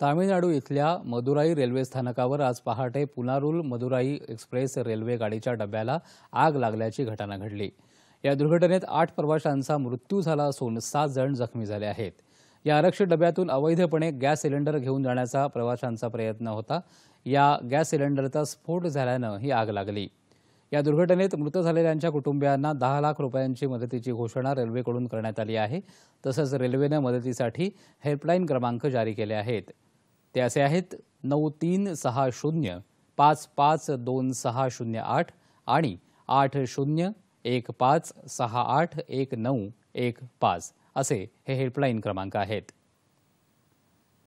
तामिळनाडू इथल्या मदुराई रेल्वे स्थानकावर आज पहाटे पुनारुल मदुराई एक्सप्रेस रेल्वे गाडीच्या डब्याला आग लागल्याची घटना घडली या दुर्घटनेत आठ प्रवाशांचा मृत्यू झाला असून सात जण जखमी झाले आहेत या आरक्षित डब्यातून अवैधपणे गॅस सिलेंडर घेऊन जाण्याचा प्रवाशांचा प्रयत्न होता या गॅस सिलेंडरचा स्फोट झाल्यानं ही आग लागली या दुर्घटनेत मृत झालेल्यांच्या कुटुंबियांना दहा लाख रुपयांची मदतीची घोषणा रेल्वेकडून करण्यात आली आहे तसंच रेल्वेनं मदतीसाठी हेल्पलाईन क्रमांक जारी केले आहेत ते असे आहेत नऊ तीन सहा शून्य पाच पाच दोन सहा शून्य आठ आणि आठ शून्य एक पाच सहा आठ एक नऊ एक पाच असे हे हेल्पलाईन क्रमांक आहेत